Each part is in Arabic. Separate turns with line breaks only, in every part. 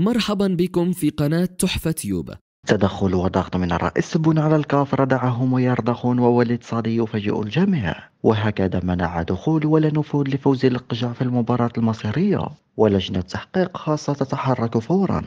مرحبا بكم في قناة تحفة تيوب تدخل وضغط من الرئيس بن على الكاف ردعهم ويرضخون وولد صادي يفاجئ الجميع وهكذا منع دخول ولا نفوذ لفوز القجع في المباراة المصيرية ولجنة تحقيق خاصة تتحرك فورا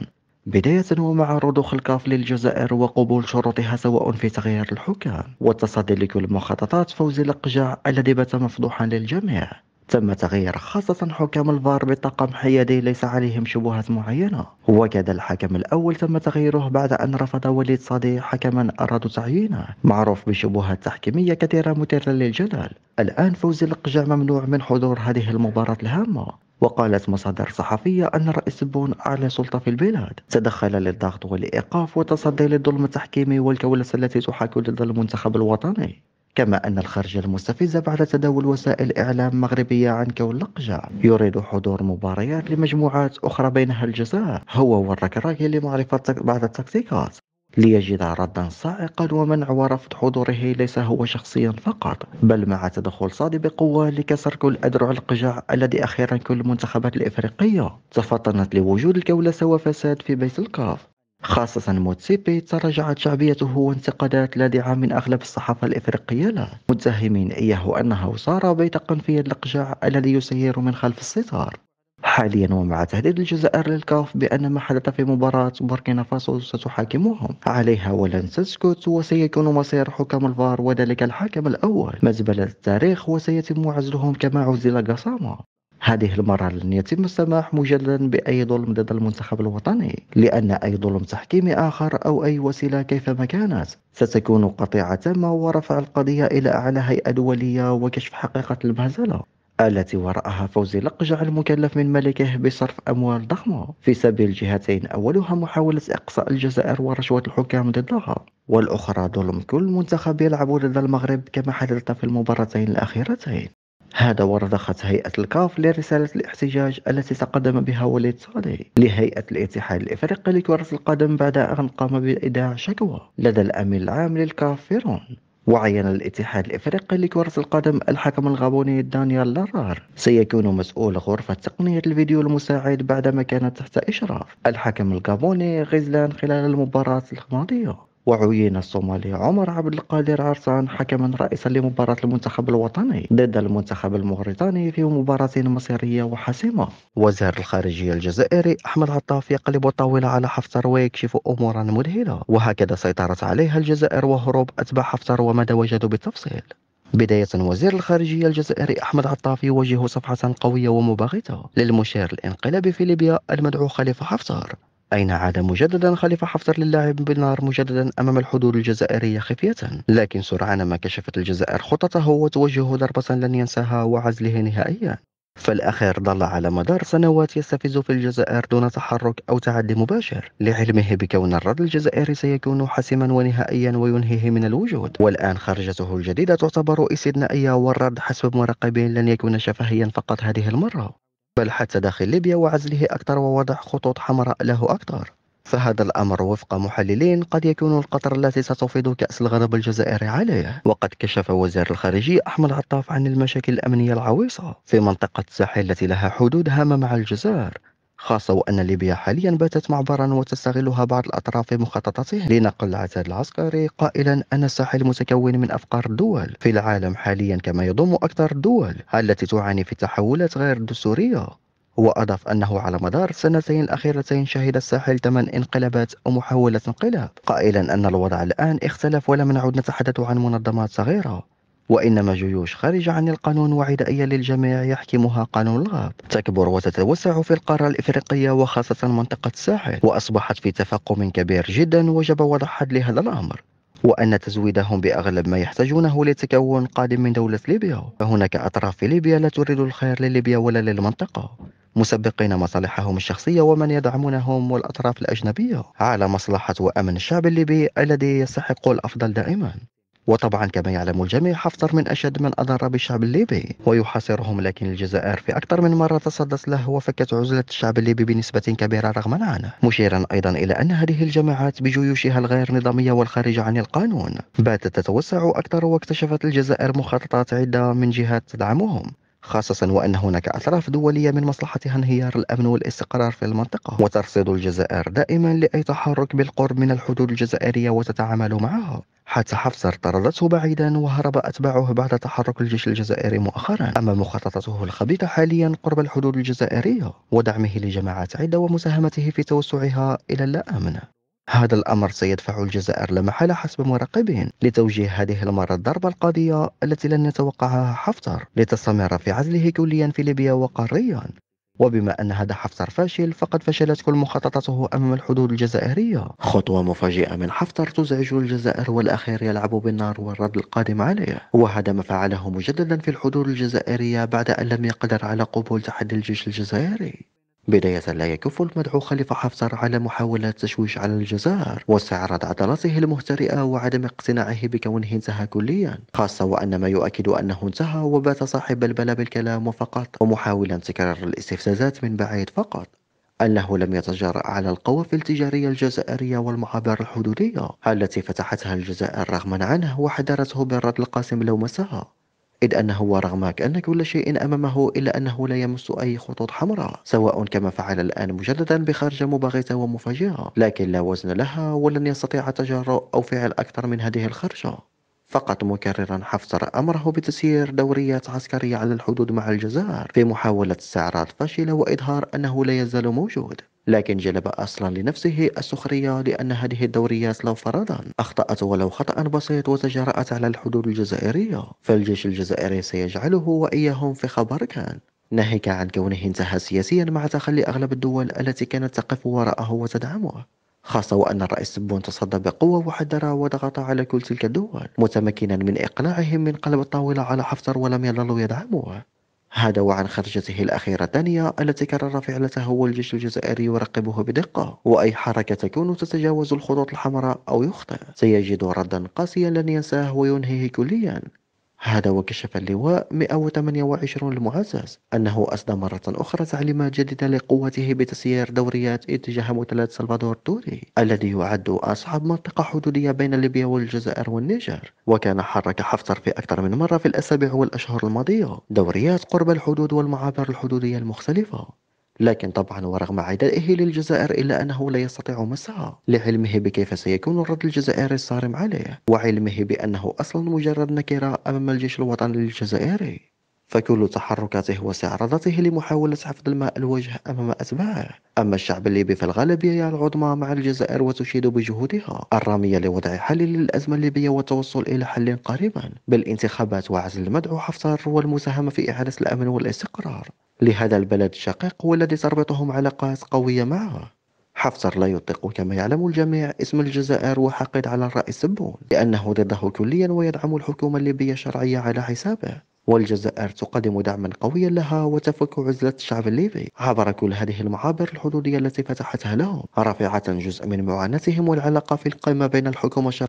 بداية ومع رضوخ الكاف للجزائر وقبول شروطها سواء في تغيير الحكام والتصدي لكل مخططات فوز القجع الذي بات مفضوحا للجميع تم تغيير خاصة حكام الفار بطاقم حيادي ليس عليهم شبهات معينة وكذا الحكم الأول تم تغييره بعد أن رفض وليد صدي حكما أرادوا تعيينه معروف بشبهات تحكيمية كثيرة مثيرة للجدل الآن فوزي القجع ممنوع من حضور هذه المباراة الهامة وقالت مصادر صحفية أن رئيس بون أعلى سلطة في البلاد تدخل للضغط والإيقاف والتصدي للظلم التحكيمي والكولة التي تحاك ضد المنتخب الوطني كما أن الخرجة المستفزة بعد تداول وسائل إعلام مغربية عن كون لقجة يريد حضور مباريات لمجموعات أخرى بينها الجزائر هو والركراكي لمعرفة بعض التكتيكات ليجد ردا صاعقا ومنع ورفض حضوره ليس هو شخصيا فقط بل مع تدخل صادي بقوة لكسر كل أدرع القجع الذي أخيرا كل المنتخبات الإفريقية تفطنت لوجود الكولة سوى فساد في بيت الكاف خاصة موتسيبي تراجعت شعبيته وانتقادات لاذعة من أغلب الصحافة الإفريقية له متهمين إياه أنه صار بيت قنفية الإقجاع الذي يسير من خلف الستار حاليا ومع تهديد الجزائر للكاف بأن ما حدث في مباراة بوركينا فاسو ستحاكمهم عليها ولن تسكت وسيكون مصير حكام الفار وذلك الحاكم الأول مزبلة التاريخ وسيتم عزلهم كما عزل قصامة هذه المرة لن يتم السماح مجددا بأي ظلم ضد المنتخب الوطني لأن أي ظلم تحكيمي آخر أو أي وسيلة كيفما كانت ستكون قطيعة تامة ورفع القضية إلى أعلى هيئة دولية وكشف حقيقة المهزلة التي وراءها فوز لقجع المكلف من ملكه بصرف أموال ضخمة في سبيل جهتين أولها محاولة إقصاء الجزائر ورشوة الحكام ضدها والأخرى ظلم كل منتخب يلعب ضد المغرب كما حدث في المباراتين الأخيرتين هذا ورضخت هيئة الكاف لرسالة الاحتجاج التي تقدم بها وليد صالح لهيئة الاتحاد الإفريقي لكرة القدم بعد أن قام بإيداع شكوى لدى الأمين العام للكاف فيرون وعين الاتحاد الافريقي لكرة القدم الحكم الغابوني دانيال لارار سيكون مسؤول غرفة تقنية الفيديو المساعد بعدما كان تحت إشراف الحكم الغابوني غزلان خلال المباراة الماضية وعين الصومالي عمر عبد القادر عرسان حكما رئيسا لمباراة المنتخب الوطني ضد المنتخب الموريتاني في مباراة مصيرية وحاسمة وزير الخارجية الجزائري أحمد عطاف يقلب الطاولة على حفتر ويكشف أمورا مذهلة وهكذا سيطرت عليها الجزائر وهروب أتباع حفتر وماذا وجدوا بالتفصيل بداية وزير الخارجية الجزائري أحمد عطاف يوجه صفحة قوية ومباغتة للمشير الانقلابي في ليبيا المدعو خليفة حفتر أين عاد مجددا خليفة حفتر للاعب بالنار مجددا أمام الحضور الجزائرية خفية لكن سرعان ما كشفت الجزائر خططه وتوجهه ضربة لن ينساها وعزله نهائيا فالأخير ظل على مدار سنوات يستفز في الجزائر دون تحرك أو تعدي مباشر لعلمه بكون الرد الجزائري سيكون حاسما ونهائيا وينهيه من الوجود والآن خرجته الجديدة تعتبر استثنائية والرد حسب مراقبين لن يكون شفهيا فقط هذه المرة بل حتى داخل ليبيا وعزله أكثر ووضع خطوط حمراء له أكثر فهذا الأمر وفق محللين قد يكون القطر التي ستفيض كأس الغضب الجزائري عليه وقد كشف وزير الخارجية أحمد عطاف عن المشاكل الأمنية العويصة في منطقة الساحل التي لها حدود هامة مع الجزائر خاصة وأن ليبيا حاليا باتت معبرا وتستغلها بعض الأطراف في مخططاتها لنقل العتاد العسكري قائلا أن الساحل متكون من أفقر الدول في العالم حاليا كما يضم أكثر الدول التي تعاني في تحولات غير دستورية وأضاف أنه على مدار السنتين الأخيرتين شهد الساحل ثمان انقلابات ومحاولة انقلاب قائلا أن الوضع الآن اختلف ولم نعد نتحدث عن منظمات صغيرة وإنما جيوش خارجة عن القانون وعدائية للجميع يحكمها قانون الغاب تكبر وتتوسع في القارة الإفريقية وخاصة منطقة الساحل وأصبحت في تفاقم كبير جدا وجب وضع حد لهذا الأمر وأن تزويدهم بأغلب ما يحتاجونه لتكون قادم من دولة ليبيا فهناك أطراف في ليبيا لا تريد الخير لليبيا ولا للمنطقة مسبقين مصالحهم الشخصية ومن يدعمونهم والأطراف الأجنبية على مصلحة وأمن الشعب الليبي الذي يستحق الأفضل دائما وطبعا كما يعلم الجميع حفتر من أشد من أضر بالشعب الليبي ويحاصرهم لكن الجزائر في أكثر من مرة تصدت له وفكت عزلة الشعب الليبي بنسبة كبيرة رغم عنه مشيرا أيضا إلى أن هذه الجماعات بجيوشها الغير نظامية والخارجة عن القانون باتت تتوسع أكثر واكتشفت الجزائر مخططات عدة من جهات تدعمهم خاصة وأن هناك أطراف دولية من مصلحتها انهيار الأمن والاستقرار في المنطقة وترصد الجزائر دائما لأي تحرك بالقرب من الحدود الجزائرية وتتعامل معها حتى حفصر طردته بعيدا وهرب أتباعه بعد تحرك الجيش الجزائري مؤخرا أما مخططته الخبيثة حاليا قرب الحدود الجزائرية ودعمه لجماعات عدة ومساهمته في توسعها إلى اللا أمن هذا الأمر سيدفع الجزائر لمحالة حسب مراقبهم لتوجيه هذه المرة الضربة القاضية التي لن يتوقعها حفتر لتستمر في عزله كليا في ليبيا وقاريا وبما أن هذا حفتر فاشل فقد فشلت كل مخططاته أمام الحدود الجزائرية خطوة مفاجئة من حفتر تزعج الجزائر والأخير يلعب بالنار والرد القادم عليه وهذا ما فعله مجددا في الحدود الجزائرية بعد أن لم يقدر على قبول تحدي الجيش الجزائري بداية لا يكف المدعو خليفة حفتر على محاولات التشويش على الجزائر واستعراض عضلاته المهترئة وعدم اقتناعه بكونه انتهى كليا خاصة وأن ما يؤكد أنه انتهى وبات صاحب البلا بالكلام فقط ومحاولا تكرار الاستفزازات من بعيد فقط أنه لم يتجرأ على القوافل التجارية الجزائرية والمعابر الحدودية التي فتحتها الجزائر رغما عنه وحذرته بالرد القاسم لو مساها إذ أنه رغم كأن كل شيء أمامه إلا أنه لا يمس أي خطوط حمراء سواء كما فعل الآن مجددا بخرجة مباغتة ومفاجئة لكن لا وزن لها ولن يستطيع تجرؤ أو فعل أكثر من هذه الخرجة فقط مكررا حفتر أمره بتسيير دوريات عسكرية على الحدود مع الجزائر في محاولة استعراض فاشلة وإظهار أنه لا يزال موجود لكن جلب أصلا لنفسه السخرية لأن هذه الدوريات لو فرضا أخطأت ولو خطأ بسيط وتجرأت على الحدود الجزائرية فالجيش الجزائري سيجعله وإياهم في كان ناهيك عن كونه انتهى سياسيا مع تخلي أغلب الدول التي كانت تقف وراءه وتدعمه خاصة وأن الرئيس بون تصدى بقوة وحذر وضغط على كل تلك الدول متمكنا من إقناعهم من قلب الطاولة على حفتر ولم يظلوا يدعموه هذا وعن خرجته الأخيرة الثانية التي كرر فعلته هو الجيش الجزائري يراقبه بدقة وأي حركة تكون تتجاوز الخطوط الحمراء أو يخطئ سيجد ردا قاسيا لن ينساه وينهيه كليا هذا وكشف اللواء 128 المعزز أنه أصدى مرة أخرى تعليمات جديدة لقوته بتسيير دوريات اتجاه مثلث سلفادور توري الذي يعد أصعب منطقة حدودية بين ليبيا والجزائر والنيجر وكان حرك حفتر في أكثر من مرة في الأسابيع والأشهر الماضية دوريات قرب الحدود والمعابر الحدودية المختلفة لكن طبعا ورغم عدائه للجزائر إلا أنه لا يستطيع مسها لعلمه بكيف سيكون الرد الجزائري الصارم عليه وعلمه بأنه أصلا مجرد نكرة أمام الجيش الوطني الجزائري فكل تحركاته واستعراضاته لمحاولة حفظ الماء الوجه أمام أتباعه أما الشعب الليبي فالغالبية العظمى مع الجزائر وتشيد بجهودها الرامية لوضع حل للأزمة الليبية والتوصل إلى حل قريبا بالانتخابات وعزل المدعو حفتر والمساهمة في إعادة الأمن والاستقرار لهذا البلد الشقيق هو الذي تربطهم علاقات قوية معه حفتر لا يطلق كما يعلم الجميع اسم الجزائر وحقد على الرئيس سبون لأنه ضده كليا ويدعم الحكومة الليبية الشرعية على حسابه والجزائر تقدم دعما قويا لها وتفك عزلة الشعب الليبي عبر كل هذه المعابر الحدودية التي فتحتها لهم رافعة جزء من معاناتهم والعلاقة في القمة بين الحكومة الشرعية